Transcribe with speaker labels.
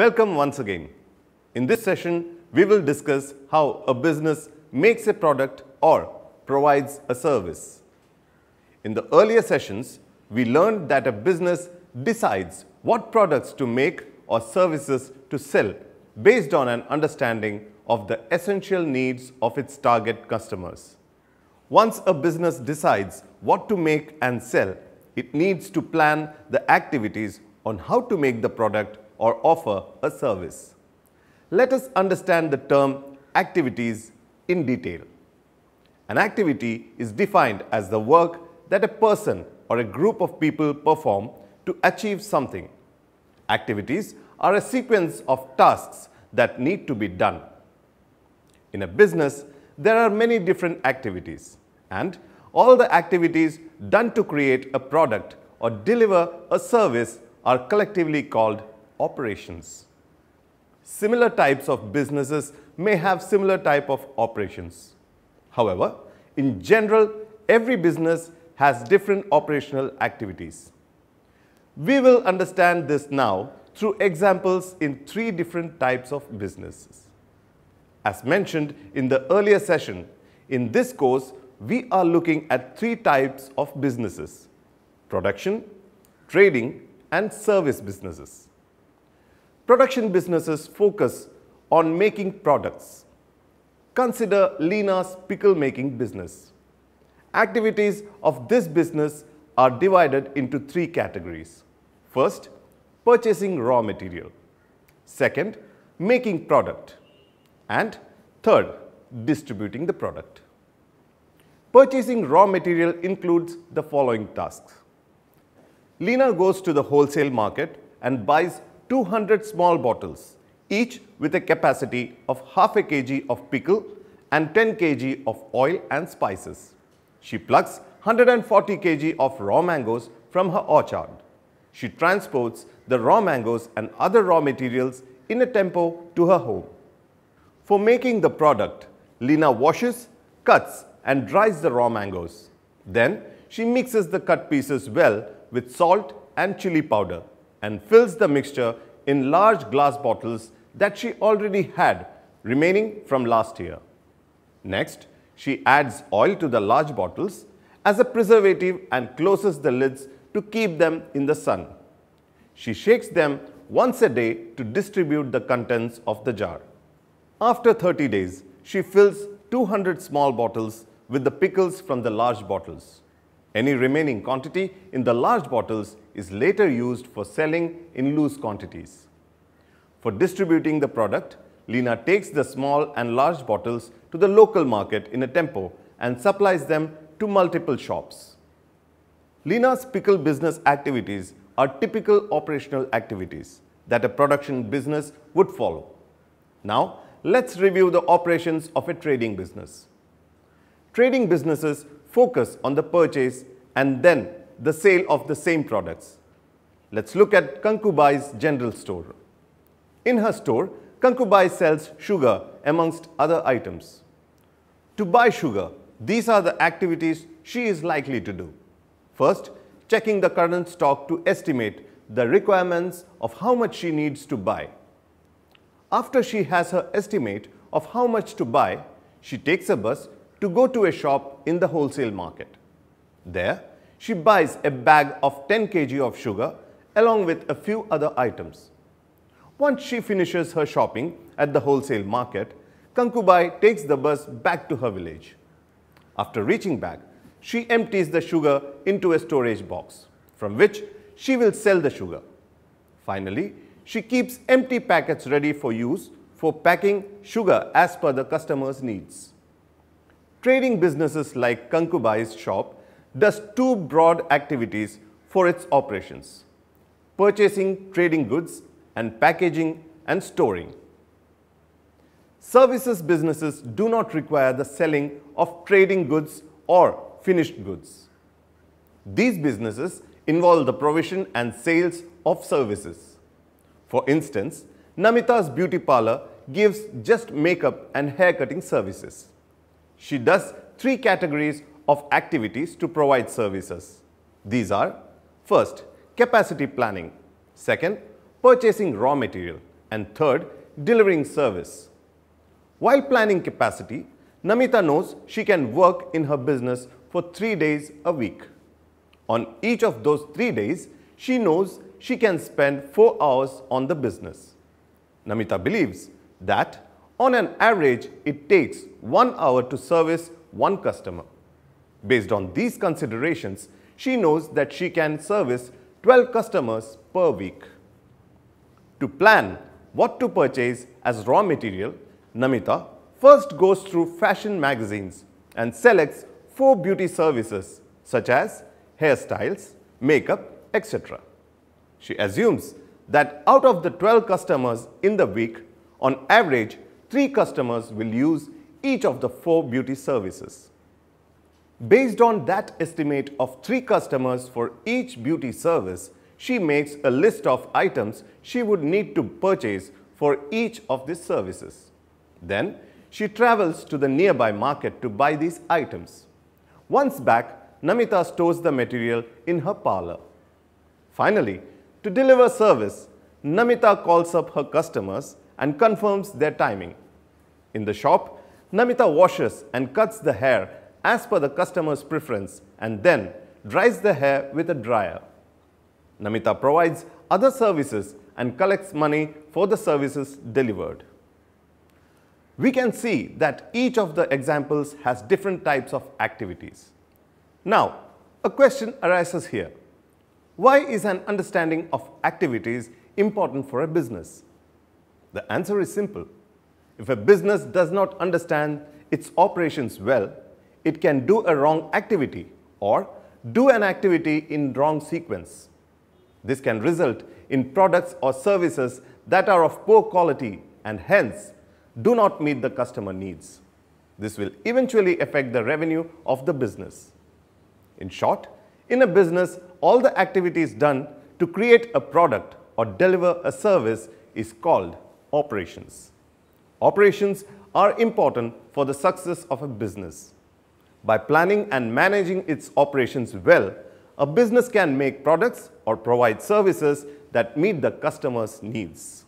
Speaker 1: Welcome once again. In this session, we will discuss how a business makes a product or provides a service. In the earlier sessions, we learned that a business decides what products to make or services to sell based on an understanding of the essential needs of its target customers. Once a business decides what to make and sell, it needs to plan the activities on how to make the product or offer a service. Let us understand the term activities in detail. An activity is defined as the work that a person or a group of people perform to achieve something. Activities are a sequence of tasks that need to be done. In a business, there are many different activities and all the activities done to create a product or deliver a service are collectively called operations. Similar types of businesses may have similar type of operations. However, in general, every business has different operational activities. We will understand this now through examples in three different types of businesses. As mentioned in the earlier session, in this course, we are looking at three types of businesses, production, trading and service businesses. Production businesses focus on making products. Consider Lina's pickle making business. Activities of this business are divided into three categories. First, purchasing raw material. Second, making product. And third, distributing the product. Purchasing raw material includes the following tasks. Lena goes to the wholesale market and buys 200 small bottles, each with a capacity of half a kg of pickle and 10 kg of oil and spices. She plucks 140 kg of raw mangoes from her orchard. She transports the raw mangoes and other raw materials in a tempo to her home. For making the product, Lina washes, cuts and dries the raw mangoes. Then she mixes the cut pieces well with salt and chili powder and fills the mixture in large glass bottles that she already had remaining from last year. Next, she adds oil to the large bottles as a preservative and closes the lids to keep them in the sun. She shakes them once a day to distribute the contents of the jar. After 30 days, she fills 200 small bottles with the pickles from the large bottles. Any remaining quantity in the large bottles is later used for selling in loose quantities. For distributing the product, Lina takes the small and large bottles to the local market in a tempo and supplies them to multiple shops. Lina's pickle business activities are typical operational activities that a production business would follow. Now, let's review the operations of a trading business. Trading businesses focus on the purchase and then the sale of the same products. Let's look at Kankubai's general store. In her store, Kankubai sells sugar amongst other items. To buy sugar, these are the activities she is likely to do. First, checking the current stock to estimate the requirements of how much she needs to buy. After she has her estimate of how much to buy, she takes a bus to go to a shop in the wholesale market. There, she buys a bag of 10 kg of sugar along with a few other items. Once she finishes her shopping at the wholesale market, Kankubai takes the bus back to her village. After reaching back, she empties the sugar into a storage box, from which she will sell the sugar. Finally, she keeps empty packets ready for use for packing sugar as per the customer's needs trading businesses like Kankubai's shop does two broad activities for its operations, purchasing trading goods and packaging and storing. Services businesses do not require the selling of trading goods or finished goods. These businesses involve the provision and sales of services. For instance, Namita's beauty parlor gives just makeup and hair cutting services. She does three categories of activities to provide services. These are first, capacity planning, second, purchasing raw material, and third, delivering service. While planning capacity, Namita knows she can work in her business for three days a week. On each of those three days, she knows she can spend four hours on the business. Namita believes that on an average, it takes one hour to service one customer. Based on these considerations, she knows that she can service 12 customers per week. To plan what to purchase as raw material, Namita first goes through fashion magazines and selects four beauty services such as hairstyles, makeup, etc. She assumes that out of the 12 customers in the week, on average, three customers will use each of the four beauty services. Based on that estimate of three customers for each beauty service, she makes a list of items she would need to purchase for each of these services. Then, she travels to the nearby market to buy these items. Once back, Namita stores the material in her parlor. Finally, to deliver service, Namita calls up her customers and confirms their timing. In the shop, Namita washes and cuts the hair as per the customer's preference and then dries the hair with a dryer. Namita provides other services and collects money for the services delivered. We can see that each of the examples has different types of activities. Now, a question arises here. Why is an understanding of activities important for a business? The answer is simple. If a business does not understand its operations well, it can do a wrong activity or do an activity in wrong sequence. This can result in products or services that are of poor quality and hence do not meet the customer needs. This will eventually affect the revenue of the business. In short, in a business, all the activities done to create a product or deliver a service is called operations. Operations are important for the success of a business. By planning and managing its operations well, a business can make products or provide services that meet the customer's needs.